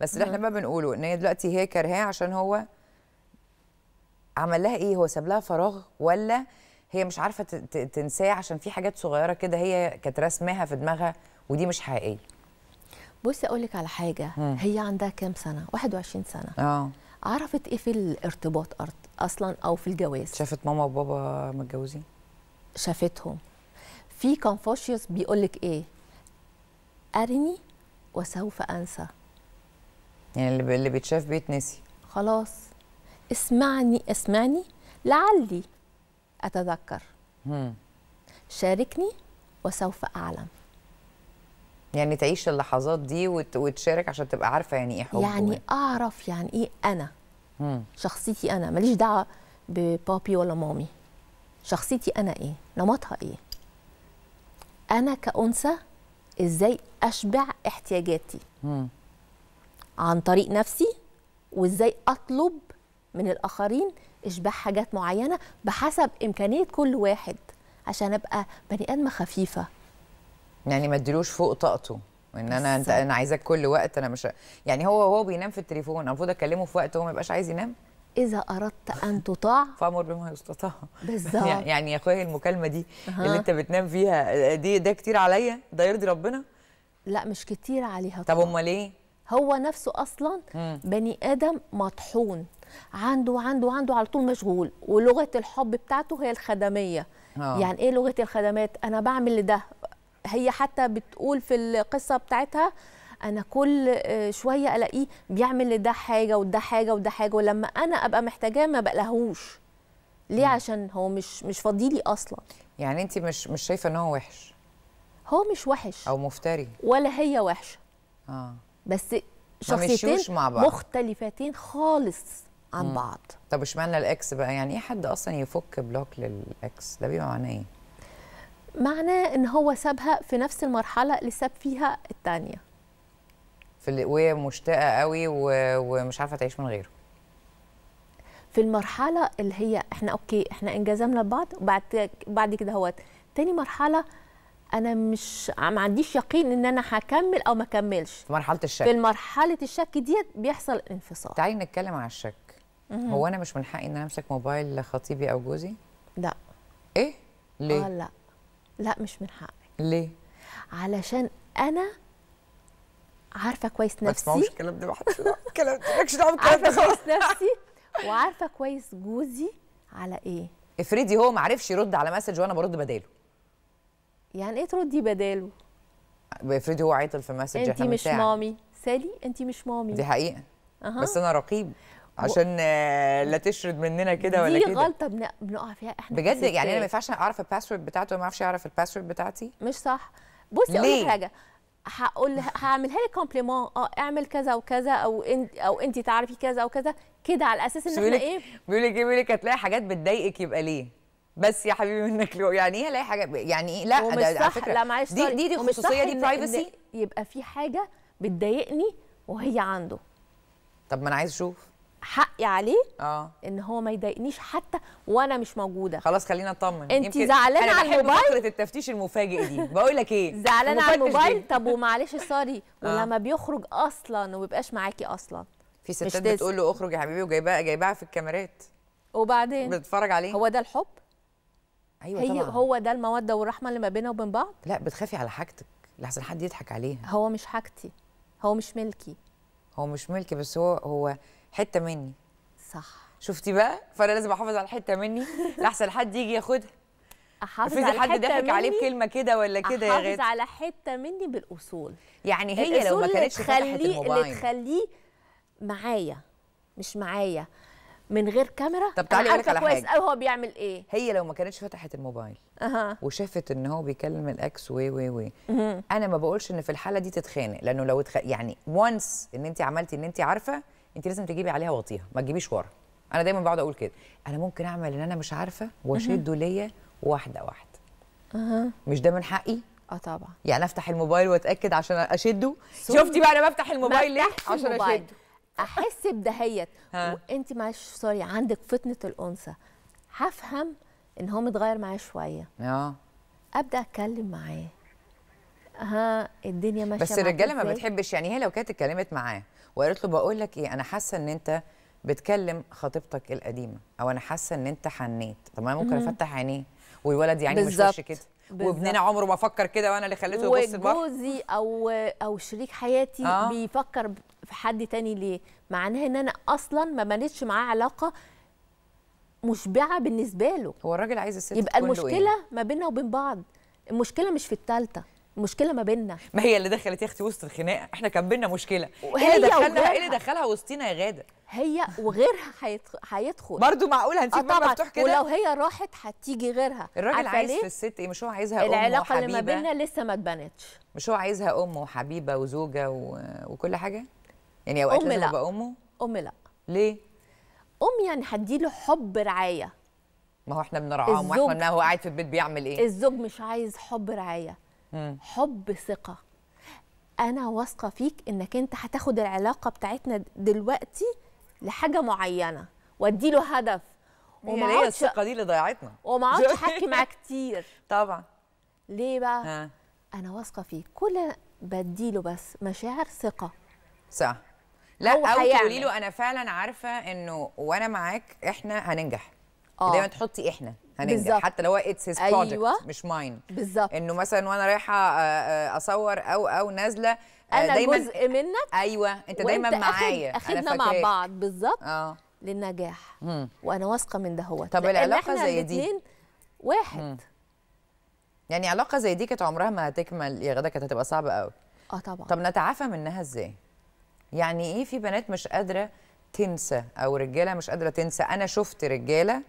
بس اللي احنا بقى بنقوله ان هي دلوقتي هي كرهاه عشان هو عمل لها ايه هو ساب لها فراغ ولا هي مش عارفه تنساه عشان في حاجات صغيره كده هي كانت راسماها في دماغها ودي مش حقيقيه بصي اقول لك على حاجه مم. هي عندها كام سنه 21 سنه اه عرفت ايه في الارتباط أرض اصلا او في الجواز شافت ماما وبابا متجوزين شافتهم في كونفوشيوس بيقول لك ايه ارني وسوف انسى يعني اللي اللي بيتشاف بيتنسي خلاص اسمعني اسمعني لعلي اتذكر مم. شاركني وسوف اعلم يعني تعيش اللحظات دي وتشارك عشان تبقى عارفه يعني ايه حب يعني هو. اعرف يعني ايه انا مم. شخصيتي انا ماليش دعوه ببابي ولا مامي شخصيتي انا ايه نمطها ايه انا كانثى ازاي اشبع احتياجاتي مم. عن طريق نفسي وازاي اطلب من الاخرين اشباع حاجات معينه بحسب امكانيه كل واحد عشان ابقى بني ادمه خفيفه يعني ما اديلوش فوق طاقته ان انا انت انا عايزاك كل وقت انا مش يعني هو هو بينام في التليفون المفروض اكلمه في وقت هو ما يبقاش عايز ينام اذا اردت ان تطاع فامر بما يستطاع بالظبط يعني يا اخويا المكالمه دي أه. اللي انت بتنام فيها دي ده كتير عليا ده يرضي ربنا لا مش كتير عليها طب امال ايه هو نفسه اصلا بني ادم مطحون عنده عنده عنده على طول مشغول ولغه الحب بتاعته هي الخدميه أوه. يعني ايه لغه الخدمات انا بعمل لده هي حتى بتقول في القصه بتاعتها انا كل آه، شويه الاقيه بيعمل لده حاجه وده حاجه وده حاجه ولما انا ابقى محتاجاه ما بقلهوش ليه م. عشان هو مش مش فضيلي اصلا يعني انت مش مش شايفه ان هو وحش هو مش وحش او مفتري ولا هي وحشه اه بس شخصيتين مع بعض. مختلفتين خالص عن بعض طب اشمعنى الاكس بقى يعني ايه حد اصلا يفك بلوك للاكس ده بيبقى معناه ايه معناه ان هو سابها في نفس المرحله اللي ساب فيها الثانيه في وهي مشتاقه قوي و... ومش عارفه تعيش من غيره في المرحله اللي هي احنا اوكي احنا انجزمنا لبعض وبعد بعد كده هوت تاني مرحله انا مش ما عنديش يقين ان انا هكمل او ما اكملش في مرحله الشك في مرحله الشك ديت بيحصل انفصال تعالي نتكلم على الشك مم. هو انا مش من حقي ان انا امسك موبايل خطيبي او جوزي لا ايه ليه آه لا لا مش من حقي ليه علشان انا عارفه كويس نفسي ما تسمعوش الكلام ده لوحدي الكلام ده مالكش دعوه بالكلام ده خالص نفسي وعارفه كويس جوزي على ايه افرضي هو ما عرفش يرد على مسج وانا برد بداله يعني ايه تردي بداله بيفرض هو عيطل في مسج انت مش مامي سالي انت مش مامي دي حقيقه أه. بس انا رقيب عشان آه، لا تشرد مننا كده ولا كده دي غلطه بنقع فيها احنا بجد يعني انا ما ينفعش اعرف الباسورد بتاعته وما اعرفش اعرف الباسورد بتاعتي مش صح بصي اقول لك حاجه هقول هعملها لك كومبليمون اه اعمل كذا وكذا او انت او انت تعرفي كذا وكذا كده على اساس ان احنا ايه بيقول لك ايه بيقول لك هتلاقي حاجات بتضايقك يبقى ليه بس يا حبيبي منك لو يعني ايه الاقي حاجه يعني ايه لا ده, على فكره لا معلش دي دي, دي خصوصيه دي برايفسي يبقى في حاجه بتضايقني وهي عنده طب ما انا عايز اشوف حقي عليه اه ان هو ما يضايقنيش حتى وانا مش موجوده خلاص خلينا نطمن انت زعلانه على الموبايل فكره التفتيش المفاجئ دي بقول لك ايه زعلانه على الموبايل طب ومعلش سوري آه. ولما آه. بيخرج اصلا وما بيبقاش معاكي اصلا في ستات بتقول له اخرج يا حبيبي وجايباها جايباها في الكاميرات وبعدين بتتفرج عليه هو ده الحب ايوه هي طبعا. هو ده الموده والرحمه اللي ما بينا وبين بعض لا بتخافي على حاجتك لحسن حد يضحك عليها هو مش حاجتي هو مش ملكي هو مش ملكي بس هو هو حته مني صح شفتي بقى فانا لازم احافظ على حته مني لحسن حد يجي ياخدها احافظ على حد ضحك عليه بكلمه كده ولا كده يا غادة احافظ على حته مني بالاصول يعني هي لو ما كانتش فتحت الموبايل اللي تخليه معايا مش معايا من غير كاميرا طب تعالي اقول لك على كويس حاجه هو بيعمل ايه هي لو ما كانتش فتحت الموبايل اها وشافت ان هو بيكلم الاكس وي وي وي انا ما بقولش ان في الحاله دي تتخانق لانه لو تخ... يعني وانس ان انت عملتي ان انت عارفه انت لازم تجيبي عليها وطيها ما تجيبيش ورا انا دايما بقعد اقول كده انا ممكن اعمل ان انا مش عارفه واشد ليا واحده واحده اها مش ده من حقي اه طبعا يعني افتح الموبايل واتاكد عشان اشده شفتي بقى انا بفتح الموبايل ليه عشان اشده احس بدهيت وانت معلش سوري عندك فتنه الانثى هفهم ان هو متغير معايا شويه اه ابدا اتكلم معاه ها الدنيا ماشيه بس الرجاله ما بتحبش يعني هي لو كانت اتكلمت معاه وقالت له بقول لك ايه انا حاسه ان انت بتكلم خطيبتك القديمه او انا حاسه ان انت حنيت طب انا ممكن افتح عينيه والولد يعني مش وش كده وابننا عمره ما فكر كده وانا اللي خليته يبص لبره وجوزي او او شريك حياتي آه. بيفكر في حد تاني ليه معناها ان انا اصلا ما بنيتش معاه علاقه مشبعه بالنسبه له هو الراجل عايز الست يبقى المشكله إيه؟ ما بيننا وبين بعض المشكله مش في الثالثه المشكله ما بيننا ما هي اللي دخلت يا اختي وسط الخناقه احنا كان بينا مشكله ايه اللي دخلنا ايه اللي دخلها وسطينا يا غاده هي وغيرها هيدخل برضو معقول هنسيب آه باب مفتوح كده ولو هي راحت هتيجي غيرها الراجل عايز في الست ايه مش هو عايزها ام وحبيبه العلاقه اللي ما بيننا لسه ما اتبنتش مش هو عايزها ام وحبيبه وزوجه و... وكل حاجه يعني اوقات أم لازم ابقى امه ام لا ليه ام يعني هديله حب رعايه ما هو احنا بنرعاه واحنا احنا هو قاعد في البيت بيعمل ايه الزوج مش عايز حب رعايه مم. حب ثقه انا واثقه فيك انك انت هتاخد العلاقه بتاعتنا دلوقتي لحاجه معينه واديله هدف وما هي الثقه دي اللي ضيعتنا وما اقعدش احكي معاه كتير طبعا ليه بقى ها. انا واثقه فيك كل بديله بس مشاعر ثقه صح لا هو او تقولي له انا فعلا عارفه انه وانا معاك احنا هننجح آه. دايما تحطي احنا هننجح بالزبط. حتى لو اتس هيز بروجكت مش ماين بالظبط انه مثلا وانا رايحه آه، آه، اصور او او نازله آه، انا دايما جزء منك ايوه انت دايما معايا اخدنا مع بعض بالظبط اه للنجاح مم. وانا واثقه من ده هو طب العلاقه زي دي واحد مم. يعني علاقه زي دي كانت عمرها ما هتكمل يا غدا كانت هتبقى صعبه قوي اه طبعا طب نتعافى منها ازاي يعني ايه في بنات مش قادره تنسى او رجاله مش قادره تنسى انا شفت رجاله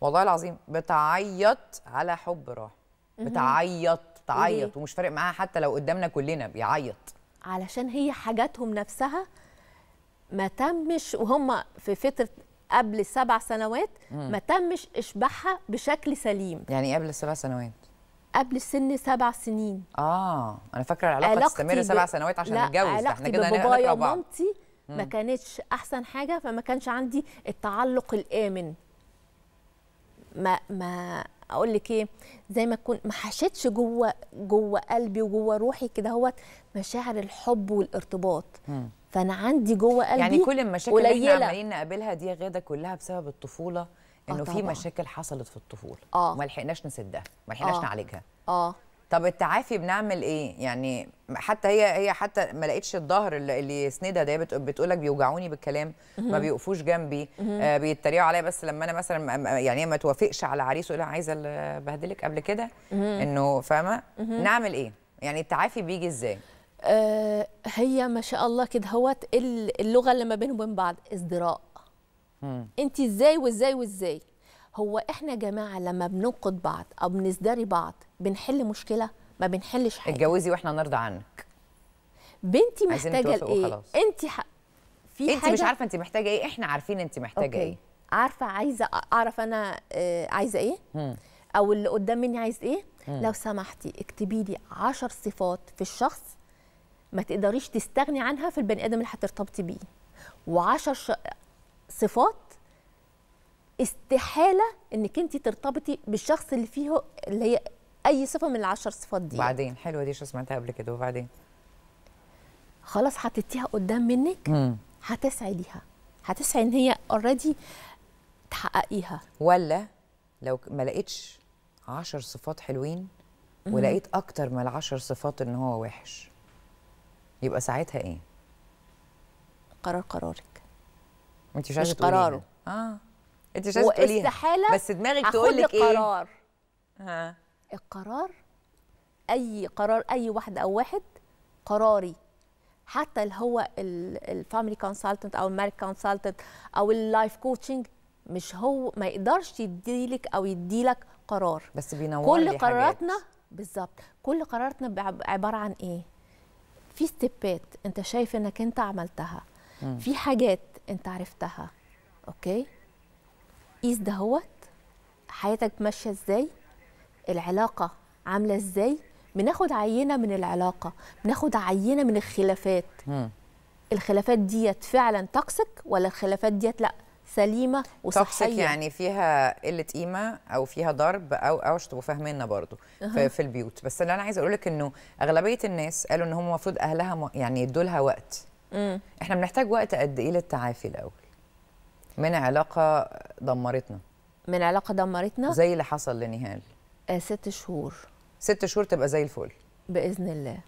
والله العظيم بتعيط على حب راح بتعيط تعيط ومش فارق معاها حتى لو قدامنا كلنا بيعيط علشان هي حاجاتهم نفسها ما تمش وهم في فتره قبل سبع سنوات ما تمش اشباعها بشكل سليم يعني إيه قبل السبع سنوات قبل سن سبع سنين اه انا فاكره العلاقه تستمر سبع سنوات عشان نتجوز احنا كده علاقتي ببابايا ومامتي ما كانتش احسن حاجه فما كانش عندي التعلق الامن ما ما اقول لك ايه زي ما تكون ما حشتش جوه جوه قلبي وجوه روحي كده هوت مشاعر الحب والارتباط مم. فانا عندي جوه يعني قلبي يعني كل المشاكل اللي احنا عمالين نقابلها دي يا غاده كلها بسبب الطفوله آه، انه في مشاكل حصلت في الطفوله آه. وما لحقناش نسدها ما لحقناش آه. نعالجها اه طب التعافي بنعمل ايه يعني حتى هي هي حتى ما لقيتش الظهر اللي يسندها ده بتقول لك بيوجعوني بالكلام ما بيقفوش جنبي آه بيتريقوا عليا بس لما انا مثلا يعني ما توافقش على عريس ويقول عايزه ابهدلك قبل كده انه فاهمه نعمل ايه يعني التعافي بيجي ازاي آه هي ما شاء الله كده هوت اللغه اللي ما بينهم وبين بعض ازدراء انت ازاي وازاي وازاي هو احنا يا جماعه لما بننقد بعض او بنزدري بعض بنحل مشكله ما بنحلش حاجه اتجوزي واحنا نرضى عنك بنتي محتاجه لايه انت ح... في انت حاجة... مش عارفه انت محتاجه ايه احنا عارفين انت محتاجه أوكي. ايه عارفه عايزه اعرف انا آه عايزه ايه مم. او اللي قدام مني عايز ايه مم. لو سمحتي اكتبي لي 10 صفات في الشخص ما تقدريش تستغني عنها في البني ادم اللي هترتبطي بيه و10 صفات استحاله انك انت ترتبطي بالشخص اللي فيه اللي هي اي صفه من العشر صفات دي بعدين حلوه دي شو سمعتها قبل كده وبعدين خلاص حطيتيها قدام منك هتسعي ليها هتسعي ان هي اوريدي تحققيها ولا لو ما لقيتش عشر صفات حلوين ولقيت اكتر من العشر صفات ان هو وحش يبقى ساعتها ايه قرار قرارك وانت مش عايزه تقولي قراره اه انت مش عايزه تقوليها بس دماغك تقول لك ايه القرار ها القرار اي قرار اي واحد او واحد قراري حتى اللي هو الفاميلي كونسلتنت او المارك كونسلتنت او اللايف كوتشنج مش هو ما يقدرش يديلك او يديلك قرار بس بينور كل قراراتنا بالظبط كل قراراتنا عباره عن ايه في ستيبات انت شايف انك انت عملتها م. في حاجات انت عرفتها اوكي قيس دهوت حياتك ماشيه ازاي العلاقه عامله ازاي بناخد عينه من العلاقه بناخد عينه من الخلافات م. الخلافات ديت فعلا توكسيك ولا الخلافات ديت لا سليمه وصحيه توكسيك يعني فيها قله قيمه او فيها ضرب او او عشان تبقوا فاهميننا برضو أه. في البيوت بس اللي انا عايزه اقول لك انه اغلبيه الناس قالوا ان هم المفروض اهلها يعني يدوا لها وقت مم. احنا بنحتاج وقت قد ايه للتعافي الاول من علاقه دمرتنا من علاقه دمرتنا زي اللي حصل لنهال آه ست شهور ست شهور تبقى زي الفل باذن الله